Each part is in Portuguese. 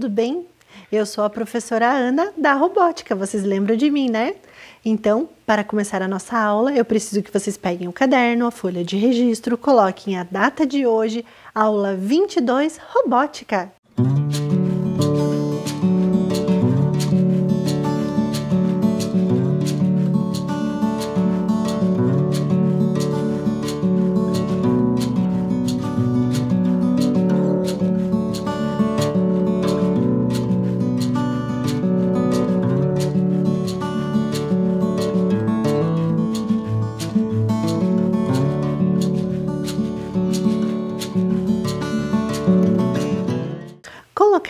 tudo bem? Eu sou a professora Ana da robótica, vocês lembram de mim, né? Então, para começar a nossa aula, eu preciso que vocês peguem o caderno, a folha de registro, coloquem a data de hoje, aula 22 robótica.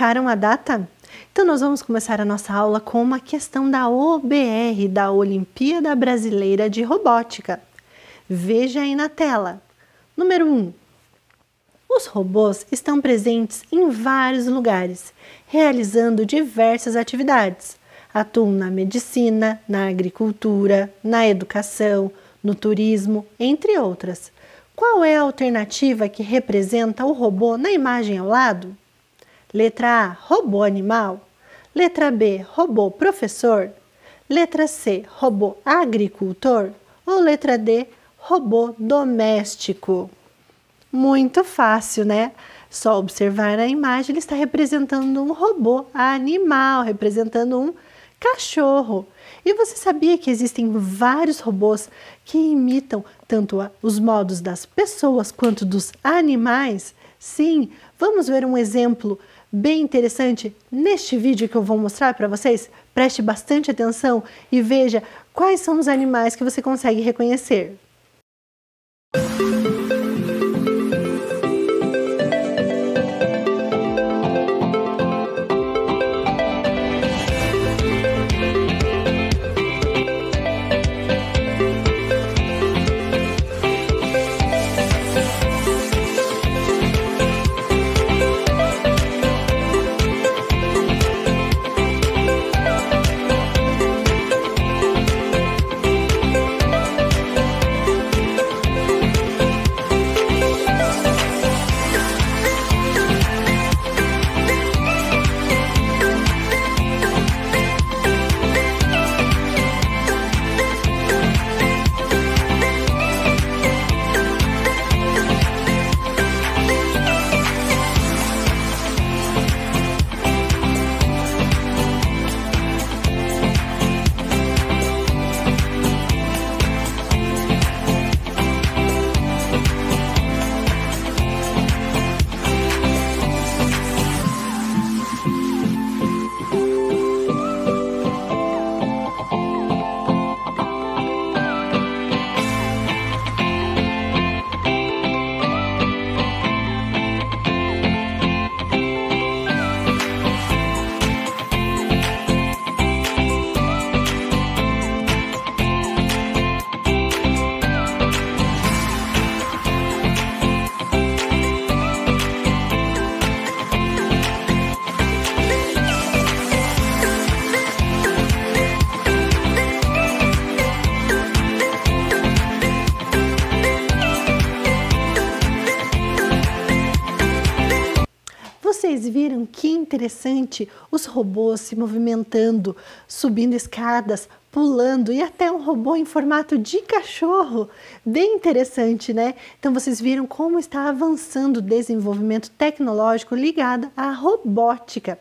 marcaram a data? Então, nós vamos começar a nossa aula com uma questão da OBR, da Olimpíada Brasileira de Robótica. Veja aí na tela. Número 1. Um, os robôs estão presentes em vários lugares, realizando diversas atividades. Atuam na medicina, na agricultura, na educação, no turismo, entre outras. Qual é a alternativa que representa o robô na imagem ao lado? Letra A, robô animal. Letra B, robô professor. Letra C, robô agricultor. Ou letra D, robô doméstico. Muito fácil, né? Só observar a imagem, ele está representando um robô animal, representando um cachorro. E você sabia que existem vários robôs que imitam tanto os modos das pessoas quanto dos animais? Sim, vamos ver um exemplo bem interessante. Neste vídeo que eu vou mostrar para vocês, preste bastante atenção e veja quais são os animais que você consegue reconhecer. interessante os robôs se movimentando, subindo escadas, pulando e até um robô em formato de cachorro. Bem interessante, né? Então vocês viram como está avançando o desenvolvimento tecnológico ligado à robótica.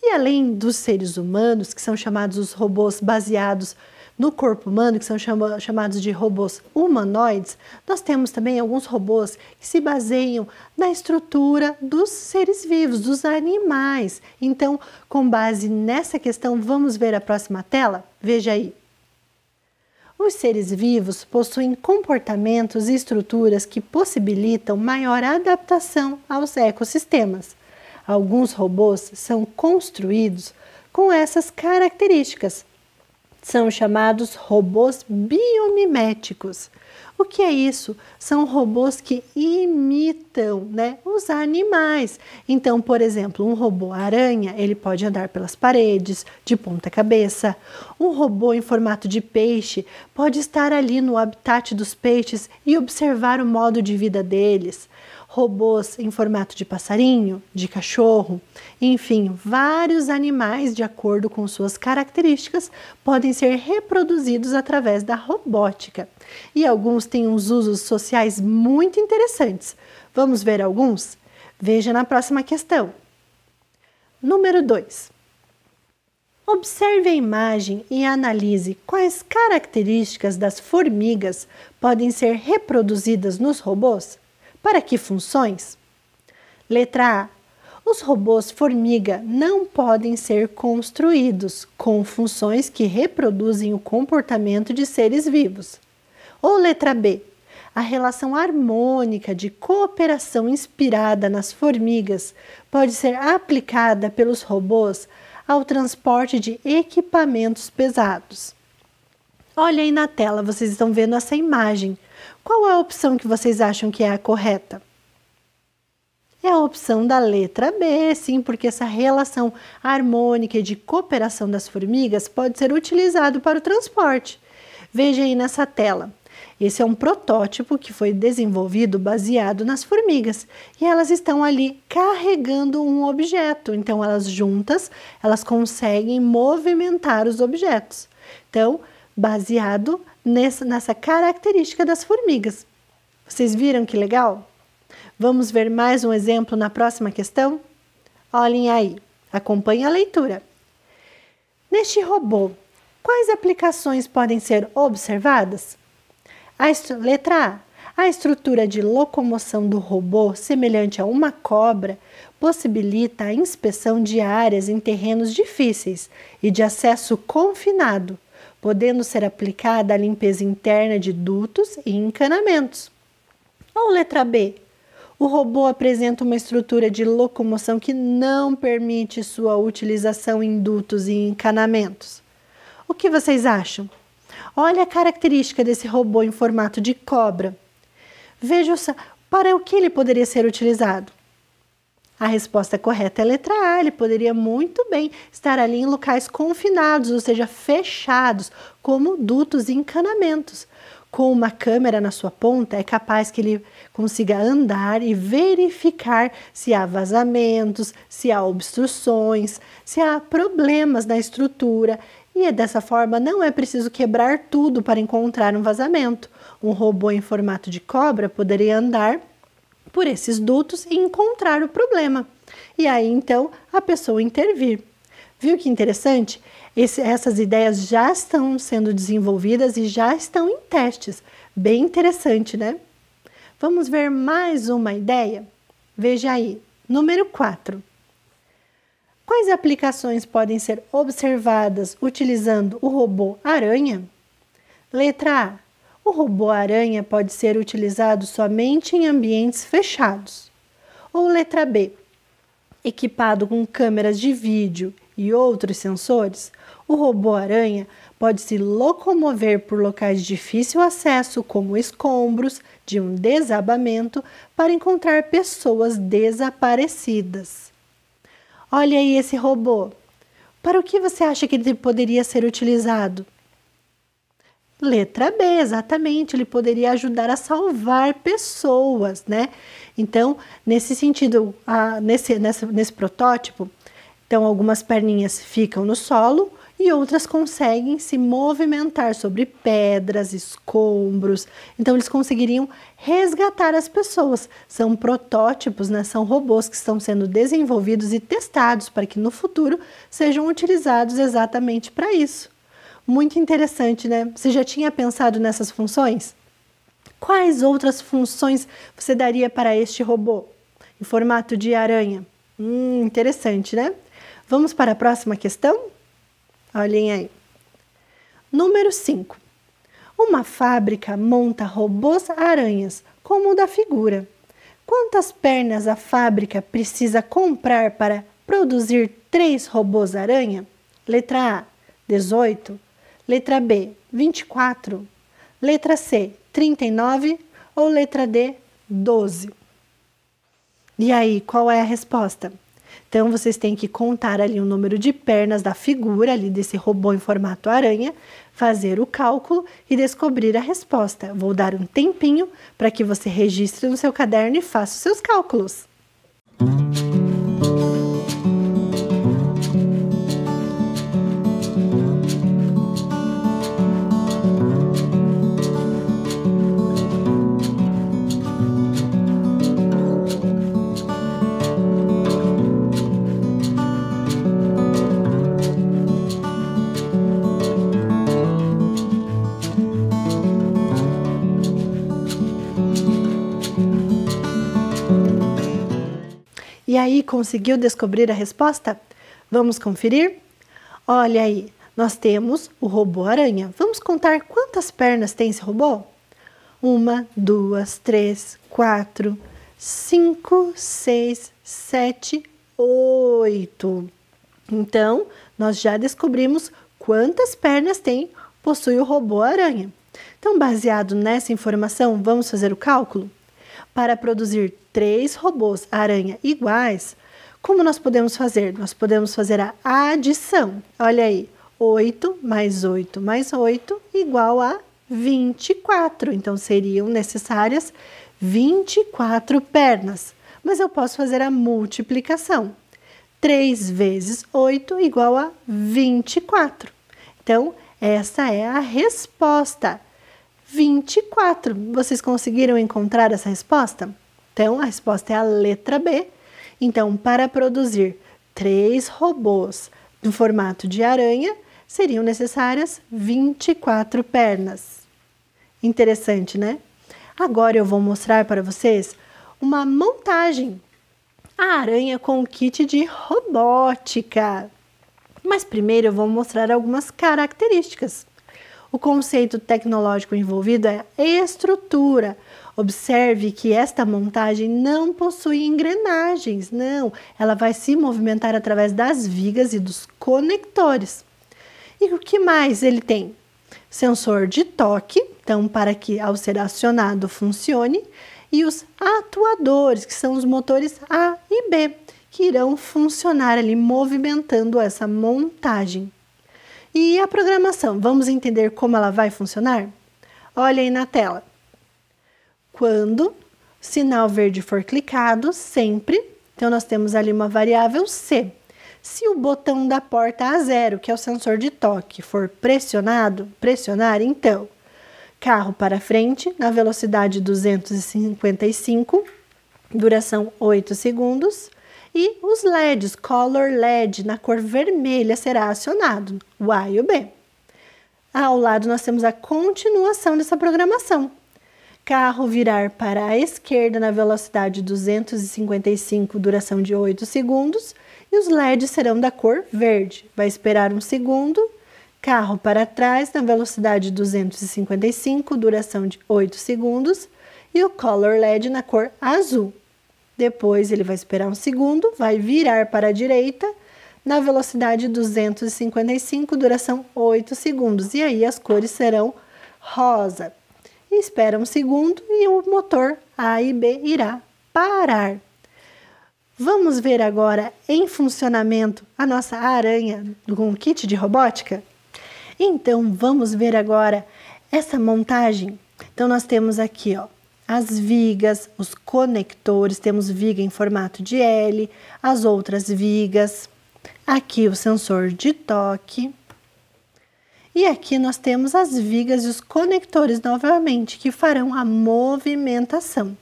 E além dos seres humanos, que são chamados os robôs baseados no corpo humano, que são chama, chamados de robôs humanoides, nós temos também alguns robôs que se baseiam na estrutura dos seres vivos, dos animais. Então, com base nessa questão, vamos ver a próxima tela? Veja aí. Os seres vivos possuem comportamentos e estruturas que possibilitam maior adaptação aos ecossistemas. Alguns robôs são construídos com essas características, são chamados robôs biomiméticos. O que é isso? São robôs que imitam né, os animais. Então, por exemplo, um robô aranha, ele pode andar pelas paredes, de ponta cabeça. Um robô em formato de peixe pode estar ali no habitat dos peixes e observar o modo de vida deles robôs em formato de passarinho, de cachorro, enfim, vários animais, de acordo com suas características, podem ser reproduzidos através da robótica. E alguns têm uns usos sociais muito interessantes. Vamos ver alguns? Veja na próxima questão. Número 2. Observe a imagem e analise quais características das formigas podem ser reproduzidas nos robôs. Para que funções? Letra A. Os robôs formiga não podem ser construídos com funções que reproduzem o comportamento de seres vivos. Ou letra B. A relação harmônica de cooperação inspirada nas formigas pode ser aplicada pelos robôs ao transporte de equipamentos pesados. Olha aí na tela, vocês estão vendo essa imagem. Qual é a opção que vocês acham que é a correta? É a opção da letra B, sim, porque essa relação harmônica e de cooperação das formigas pode ser utilizado para o transporte. Veja aí nessa tela. Esse é um protótipo que foi desenvolvido baseado nas formigas e elas estão ali carregando um objeto. Então, elas juntas, elas conseguem movimentar os objetos. Então, baseado nessa, nessa característica das formigas. Vocês viram que legal? Vamos ver mais um exemplo na próxima questão? Olhem aí, acompanhe a leitura. Neste robô, quais aplicações podem ser observadas? A letra A. A estrutura de locomoção do robô, semelhante a uma cobra, possibilita a inspeção de áreas em terrenos difíceis e de acesso confinado, podendo ser aplicada à limpeza interna de dutos e encanamentos. Ou letra B. O robô apresenta uma estrutura de locomoção que não permite sua utilização em dutos e encanamentos. O que vocês acham? Olha a característica desse robô em formato de cobra. Veja para o que ele poderia ser utilizado. A resposta correta é letra A. Ele poderia muito bem estar ali em locais confinados, ou seja, fechados, como dutos e encanamentos. Com uma câmera na sua ponta, é capaz que ele consiga andar e verificar se há vazamentos, se há obstruções, se há problemas na estrutura. E é dessa forma, não é preciso quebrar tudo para encontrar um vazamento. Um robô em formato de cobra poderia andar por esses dutos e encontrar o problema. E aí então a pessoa intervir. Viu que interessante? Esse, essas ideias já estão sendo desenvolvidas e já estão em testes. Bem interessante, né? Vamos ver mais uma ideia? Veja aí, número 4. Quais aplicações podem ser observadas utilizando o robô aranha? Letra A: o robô-aranha pode ser utilizado somente em ambientes fechados. Ou letra B. Equipado com câmeras de vídeo e outros sensores, o robô-aranha pode se locomover por locais de difícil acesso, como escombros de um desabamento, para encontrar pessoas desaparecidas. Olha aí esse robô. Para o que você acha que ele poderia ser utilizado? Letra B, exatamente, ele poderia ajudar a salvar pessoas, né? Então, nesse sentido, a, nesse, nesse protótipo, então algumas perninhas ficam no solo e outras conseguem se movimentar sobre pedras, escombros. Então, eles conseguiriam resgatar as pessoas. São protótipos, né? são robôs que estão sendo desenvolvidos e testados para que no futuro sejam utilizados exatamente para isso. Muito interessante, né? Você já tinha pensado nessas funções? Quais outras funções você daria para este robô em formato de aranha? Hum, interessante, né? Vamos para a próxima questão? Olhem aí. Número 5. Uma fábrica monta robôs aranhas, como o da figura. Quantas pernas a fábrica precisa comprar para produzir três robôs aranha? Letra A, 18. Letra B, 24. Letra C, 39. Ou letra D, 12. E aí, qual é a resposta? Então, vocês têm que contar ali o número de pernas da figura ali desse robô em formato aranha, fazer o cálculo e descobrir a resposta. Vou dar um tempinho para que você registre no seu caderno e faça os seus cálculos. Música aí, conseguiu descobrir a resposta? Vamos conferir? Olha aí, nós temos o robô aranha. Vamos contar quantas pernas tem esse robô? Uma, duas, três, quatro, cinco, seis, sete, oito. Então, nós já descobrimos quantas pernas tem possui o robô aranha. Então, baseado nessa informação, vamos fazer o cálculo? Para produzir três robôs aranha iguais, como nós podemos fazer? Nós podemos fazer a adição. Olha aí, 8 mais 8 mais 8 igual a 24. Então, seriam necessárias 24 pernas. Mas eu posso fazer a multiplicação. 3 vezes 8 igual a 24. Então, essa é a resposta. 24. Vocês conseguiram encontrar essa resposta? Então, a resposta é a letra B. Então, para produzir três robôs no formato de aranha, seriam necessárias 24 pernas. Interessante, né? Agora eu vou mostrar para vocês uma montagem. A aranha com o kit de robótica. Mas primeiro eu vou mostrar algumas características. O conceito tecnológico envolvido é estrutura. Observe que esta montagem não possui engrenagens, não. Ela vai se movimentar através das vigas e dos conectores. E o que mais ele tem? Sensor de toque, então para que ao ser acionado funcione, e os atuadores, que são os motores A e B, que irão funcionar ali movimentando essa montagem. E a programação, vamos entender como ela vai funcionar? Olha aí na tela. Quando sinal verde for clicado, sempre, então nós temos ali uma variável C. Se o botão da porta A0, que é o sensor de toque, for pressionado, pressionar, então, carro para frente na velocidade 255, duração 8 segundos, e os LEDs, Color LED, na cor vermelha, será acionado, o A e o B. Ao lado, nós temos a continuação dessa programação. Carro virar para a esquerda na velocidade 255, duração de 8 segundos, e os LEDs serão da cor verde. Vai esperar um segundo. Carro para trás na velocidade 255, duração de 8 segundos, e o Color LED na cor azul. Depois ele vai esperar um segundo, vai virar para a direita na velocidade 255, duração 8 segundos. E aí as cores serão rosa. E espera um segundo e o motor A e B irá parar. Vamos ver agora em funcionamento a nossa aranha com o kit de robótica? Então vamos ver agora essa montagem. Então nós temos aqui, ó, as vigas, os conectores, temos viga em formato de L, as outras vigas, aqui o sensor de toque. E aqui nós temos as vigas e os conectores novamente, que farão a movimentação.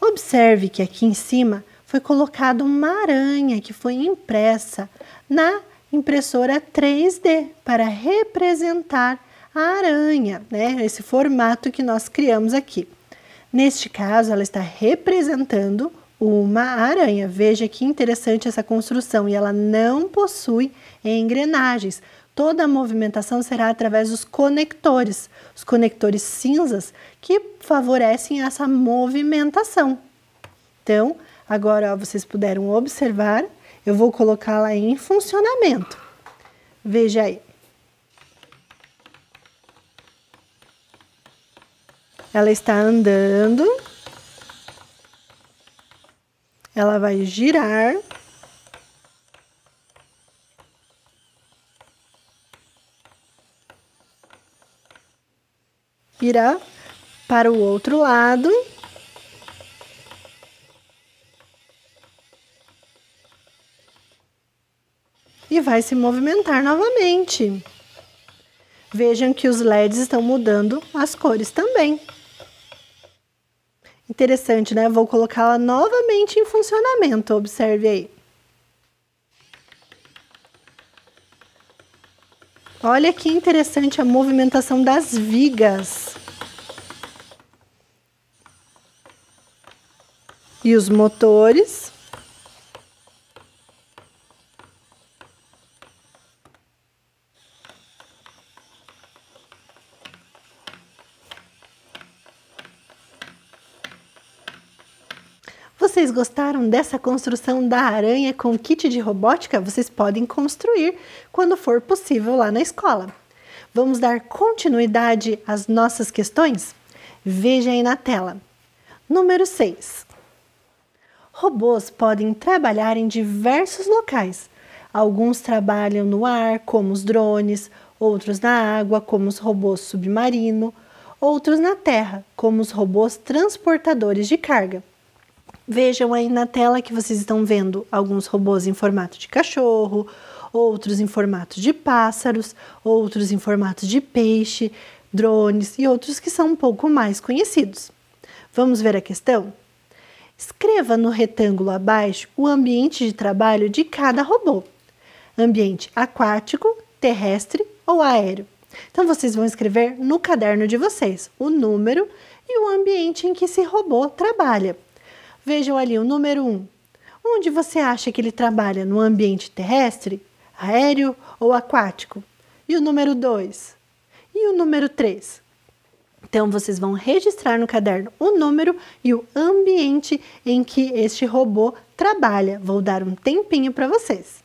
Observe que aqui em cima foi colocada uma aranha que foi impressa na impressora 3D para representar a aranha, né? Esse formato que nós criamos aqui. Neste caso, ela está representando uma aranha. Veja que interessante essa construção. E ela não possui engrenagens. Toda a movimentação será através dos conectores, os conectores cinzas que favorecem essa movimentação. Então, agora ó, vocês puderam observar, eu vou colocá-la em funcionamento. Veja aí, Ela está andando. Ela vai girar. Irá para o outro lado. E vai se movimentar novamente. Vejam que os LEDs estão mudando as cores também. Interessante, né? Vou colocá-la novamente em funcionamento, observe aí. Olha que interessante a movimentação das vigas. E os motores. gostaram dessa construção da aranha com kit de robótica, vocês podem construir quando for possível lá na escola. Vamos dar continuidade às nossas questões? Veja aí na tela. Número 6. Robôs podem trabalhar em diversos locais. Alguns trabalham no ar, como os drones, outros na água, como os robôs submarino, outros na terra, como os robôs transportadores de carga. Vejam aí na tela que vocês estão vendo alguns robôs em formato de cachorro, outros em formato de pássaros, outros em formato de peixe, drones e outros que são um pouco mais conhecidos. Vamos ver a questão? Escreva no retângulo abaixo o ambiente de trabalho de cada robô: ambiente aquático, terrestre ou aéreo. Então vocês vão escrever no caderno de vocês o número e o ambiente em que esse robô trabalha. Vejam ali o número 1. Um. Onde você acha que ele trabalha? No ambiente terrestre, aéreo ou aquático? E o número 2? E o número 3? Então, vocês vão registrar no caderno o número e o ambiente em que este robô trabalha. Vou dar um tempinho para vocês.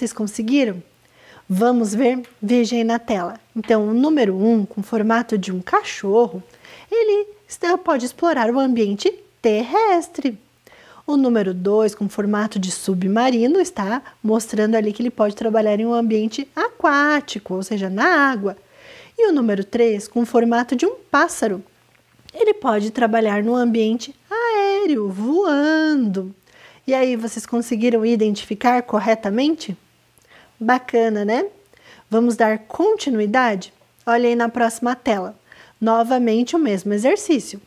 Vocês conseguiram? Vamos ver? Veja aí na tela. Então, o número 1, um, com formato de um cachorro, ele pode explorar o ambiente terrestre. O número 2, com formato de submarino, está mostrando ali que ele pode trabalhar em um ambiente aquático, ou seja, na água. E o número 3, com formato de um pássaro, ele pode trabalhar no ambiente aéreo, voando. E aí, vocês conseguiram identificar corretamente? Bacana, né? Vamos dar continuidade? Olha aí na próxima tela. Novamente o mesmo exercício.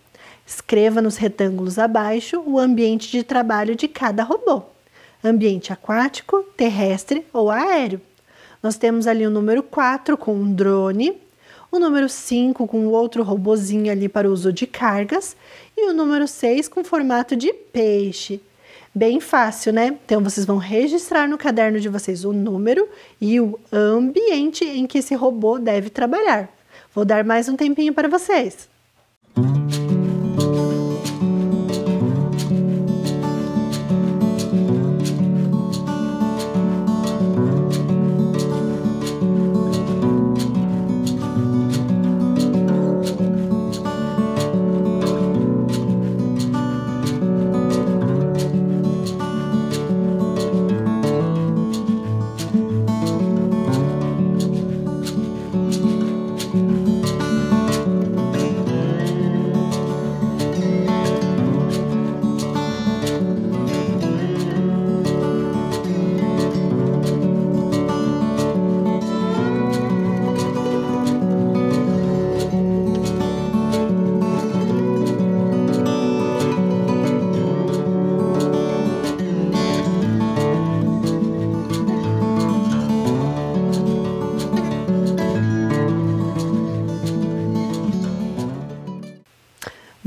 Escreva nos retângulos abaixo o ambiente de trabalho de cada robô: ambiente aquático, terrestre ou aéreo. Nós temos ali o número 4 com um drone, o número 5 com outro robozinho ali para uso de cargas e o número 6 com formato de peixe. Bem fácil, né? Então vocês vão registrar no caderno de vocês o número e o ambiente em que esse robô deve trabalhar. Vou dar mais um tempinho para vocês.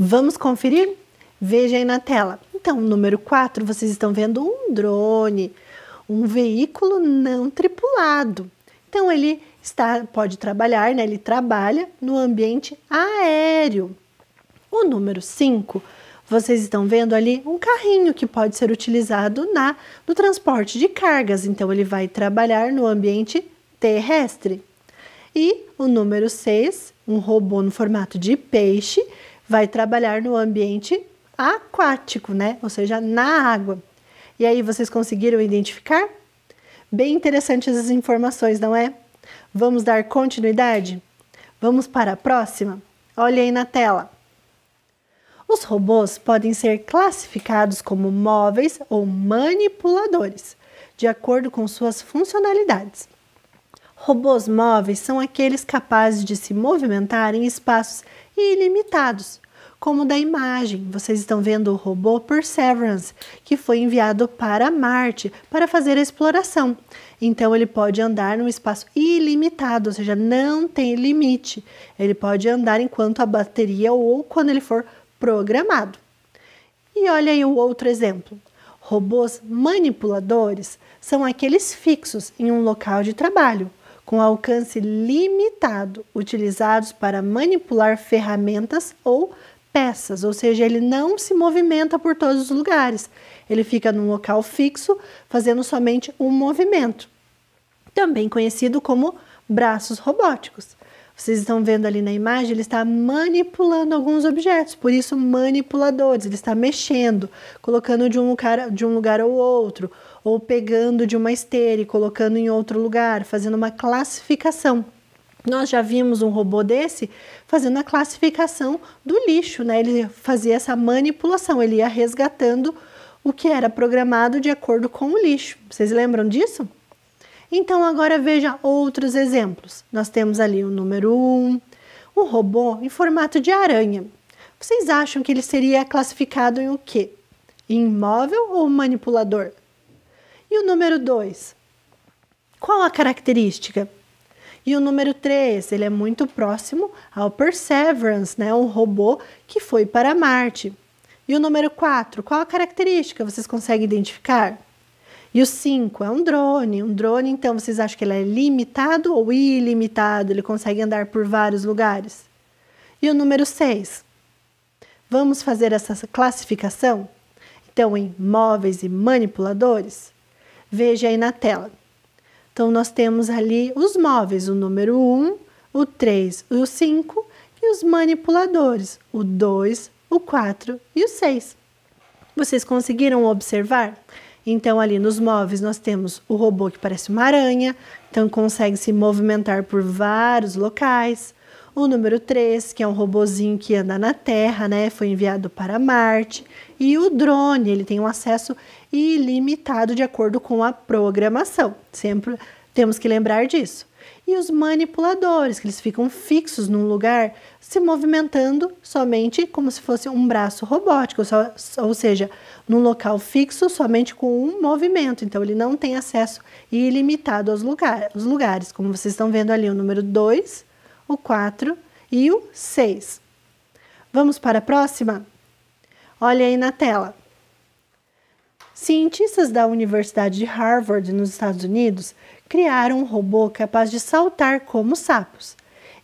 Vamos conferir? Veja aí na tela. Então, número 4, vocês estão vendo um drone, um veículo não tripulado. Então, ele está, pode trabalhar, né? ele trabalha no ambiente aéreo. O número 5, vocês estão vendo ali um carrinho que pode ser utilizado na, no transporte de cargas. Então, ele vai trabalhar no ambiente terrestre. E o número 6, um robô no formato de peixe, vai trabalhar no ambiente aquático, né? Ou seja, na água. E aí vocês conseguiram identificar? Bem interessantes as informações, não é? Vamos dar continuidade? Vamos para a próxima? Olhe aí na tela. Os robôs podem ser classificados como móveis ou manipuladores, de acordo com suas funcionalidades. Robôs móveis são aqueles capazes de se movimentar em espaços e ilimitados, como da imagem. Vocês estão vendo o robô Perseverance, que foi enviado para Marte para fazer a exploração. Então ele pode andar num espaço ilimitado, ou seja, não tem limite. Ele pode andar enquanto a bateria ou quando ele for programado. E olha aí o outro exemplo. Robôs manipuladores são aqueles fixos em um local de trabalho, com alcance limitado, utilizados para manipular ferramentas ou peças, ou seja, ele não se movimenta por todos os lugares. Ele fica num local fixo, fazendo somente um movimento, também conhecido como braços robóticos. Vocês estão vendo ali na imagem, ele está manipulando alguns objetos, por isso manipuladores, ele está mexendo, colocando de um lugar, de um lugar ao outro, ou pegando de uma esteira e colocando em outro lugar, fazendo uma classificação. Nós já vimos um robô desse fazendo a classificação do lixo, né? Ele fazia essa manipulação, ele ia resgatando o que era programado de acordo com o lixo. Vocês lembram disso? Então agora veja outros exemplos. Nós temos ali o número 1, um robô em formato de aranha. Vocês acham que ele seria classificado em o quê? Em móvel ou manipulador? E o número 2? Qual a característica? E o número 3, ele é muito próximo ao Perseverance, né, um robô que foi para Marte. E o número 4, qual a característica vocês conseguem identificar? E o 5 é um drone. Um drone, então, vocês acham que ele é limitado ou ilimitado? Ele consegue andar por vários lugares? E o número 6? Vamos fazer essa classificação? Então, em móveis e manipuladores? Veja aí na tela. Então, nós temos ali os móveis, o número 1, o 3 e o 5, e os manipuladores, o 2, o 4 e o 6. Vocês conseguiram observar? Então, ali nos móveis, nós temos o robô que parece uma aranha, então consegue se movimentar por vários locais o número 3, que é um robozinho que anda na Terra, né, foi enviado para Marte, e o drone, ele tem um acesso ilimitado de acordo com a programação. Sempre temos que lembrar disso. E os manipuladores, que eles ficam fixos num lugar, se movimentando somente como se fosse um braço robótico, só, ou seja, num local fixo somente com um movimento. Então, ele não tem acesso ilimitado aos, lugar, aos lugares. Como vocês estão vendo ali, o número 2 o 4 e o 6. Vamos para a próxima? Olha aí na tela. Cientistas da Universidade de Harvard, nos Estados Unidos, criaram um robô capaz de saltar como sapos.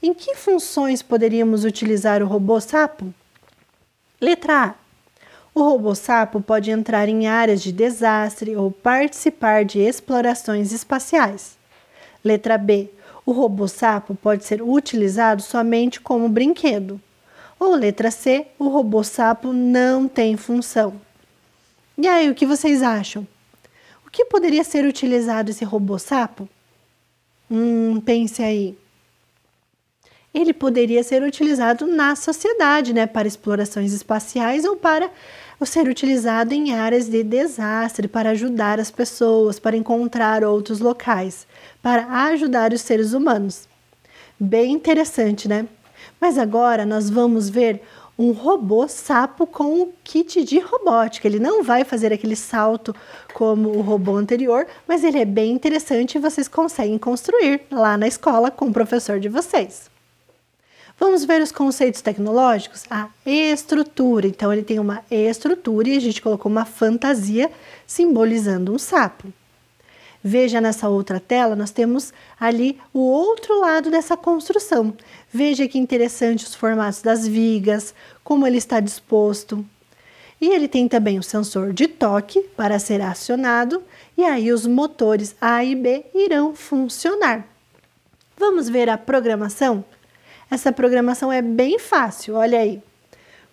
Em que funções poderíamos utilizar o robô sapo? Letra A. O robô sapo pode entrar em áreas de desastre ou participar de explorações espaciais. Letra B. O robô sapo pode ser utilizado somente como brinquedo. Ou letra C, o robô sapo não tem função. E aí, o que vocês acham? O que poderia ser utilizado esse robô sapo? Hum, pense aí. Ele poderia ser utilizado na sociedade, né, para explorações espaciais ou para ou ser utilizado em áreas de desastre para ajudar as pessoas, para encontrar outros locais, para ajudar os seres humanos. Bem interessante, né? Mas agora nós vamos ver um robô sapo com um kit de robótica. Ele não vai fazer aquele salto como o robô anterior, mas ele é bem interessante e vocês conseguem construir lá na escola com o professor de vocês. Vamos ver os conceitos tecnológicos? A estrutura. Então, ele tem uma estrutura e a gente colocou uma fantasia simbolizando um sapo. Veja nessa outra tela, nós temos ali o outro lado dessa construção. Veja que interessante os formatos das vigas, como ele está disposto. E ele tem também o sensor de toque para ser acionado, e aí os motores A e B irão funcionar. Vamos ver a programação? Essa programação é bem fácil, olha aí.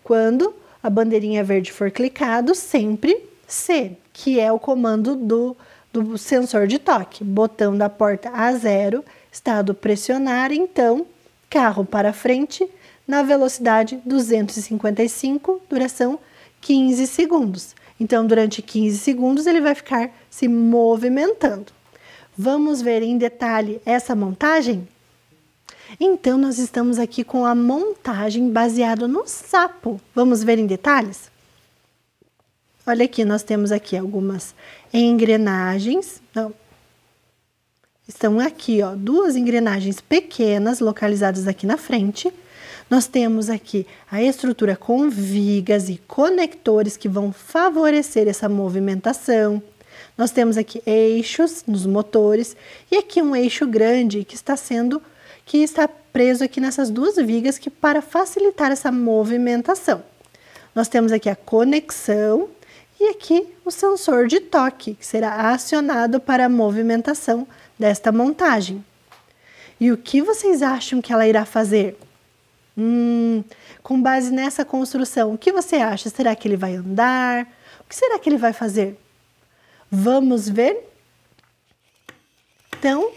Quando a bandeirinha verde for clicado, sempre C, que é o comando do, do sensor de toque. Botão da porta A0, estado pressionar, então carro para frente na velocidade 255, duração 15 segundos. Então, durante 15 segundos, ele vai ficar se movimentando. Vamos ver em detalhe essa montagem? Então, nós estamos aqui com a montagem baseada no sapo. Vamos ver em detalhes? Olha aqui, nós temos aqui algumas engrenagens. Não. Estão aqui, ó, duas engrenagens pequenas localizadas aqui na frente. Nós temos aqui a estrutura com vigas e conectores que vão favorecer essa movimentação. Nós temos aqui eixos nos motores e aqui um eixo grande que está sendo que está preso aqui nessas duas vigas que para facilitar essa movimentação. Nós temos aqui a conexão e aqui o sensor de toque, que será acionado para a movimentação desta montagem. E o que vocês acham que ela irá fazer? Hum, com base nessa construção, o que você acha? Será que ele vai andar? O que será que ele vai fazer? Vamos ver? Então,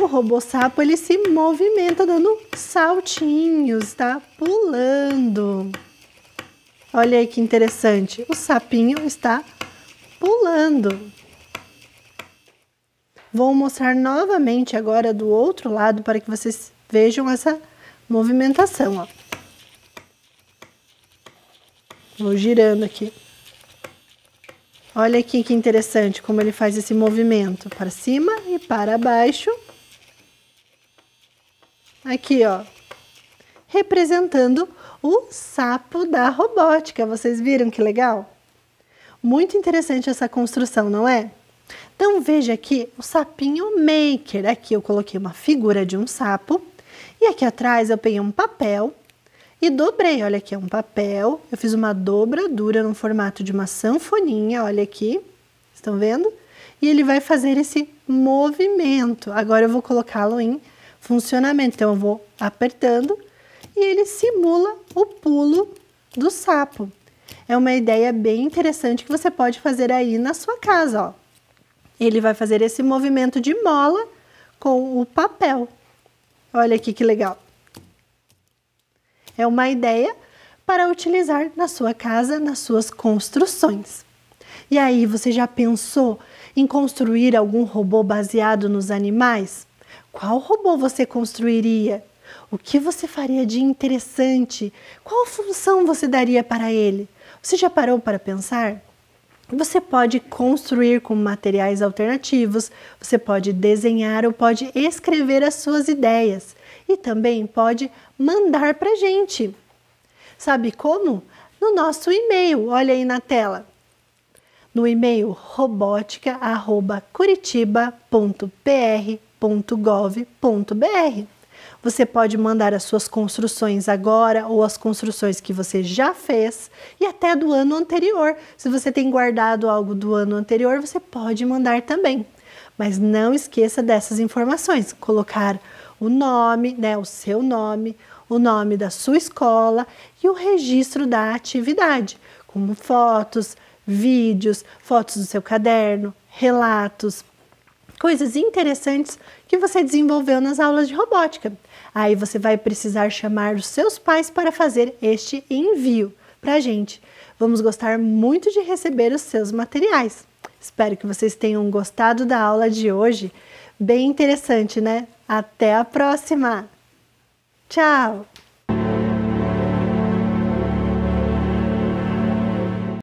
o robô sapo ele se movimenta dando saltinhos, tá? Pulando. Olha aí que interessante. O sapinho está pulando. Vou mostrar novamente agora do outro lado para que vocês vejam essa movimentação, ó. Vou girando aqui. Olha aqui que interessante como ele faz esse movimento para cima e para baixo aqui, ó, representando o sapo da robótica. Vocês viram que legal? Muito interessante essa construção, não é? Então veja aqui o sapinho maker. Aqui eu coloquei uma figura de um sapo e aqui atrás eu peguei um papel e dobrei. Olha aqui, é um papel. Eu fiz uma dobradura no formato de uma sanfoninha, olha aqui. Estão vendo? E ele vai fazer esse movimento. Agora eu vou colocá-lo em funcionamento. Então eu vou apertando e ele simula o pulo do sapo. É uma ideia bem interessante que você pode fazer aí na sua casa, ó. Ele vai fazer esse movimento de mola com o papel. Olha aqui que legal. É uma ideia para utilizar na sua casa, nas suas construções. E aí, você já pensou em construir algum robô baseado nos animais? Qual robô você construiria? O que você faria de interessante? Qual função você daria para ele? Você já parou para pensar? Você pode construir com materiais alternativos, você pode desenhar ou pode escrever as suas ideias e também pode mandar para gente. Sabe como? No nosso e-mail, olha aí na tela. No e-mail robótica@curitiba.pr www.gov.br. Você pode mandar as suas construções agora ou as construções que você já fez e até do ano anterior. Se você tem guardado algo do ano anterior, você pode mandar também. Mas não esqueça dessas informações: colocar o nome, né, o seu nome, o nome da sua escola e o registro da atividade, como fotos, vídeos, fotos do seu caderno, relatos, coisas interessantes que você desenvolveu nas aulas de robótica. Aí você vai precisar chamar os seus pais para fazer este envio para a gente. Vamos gostar muito de receber os seus materiais. Espero que vocês tenham gostado da aula de hoje. Bem interessante, né? Até a próxima! Tchau!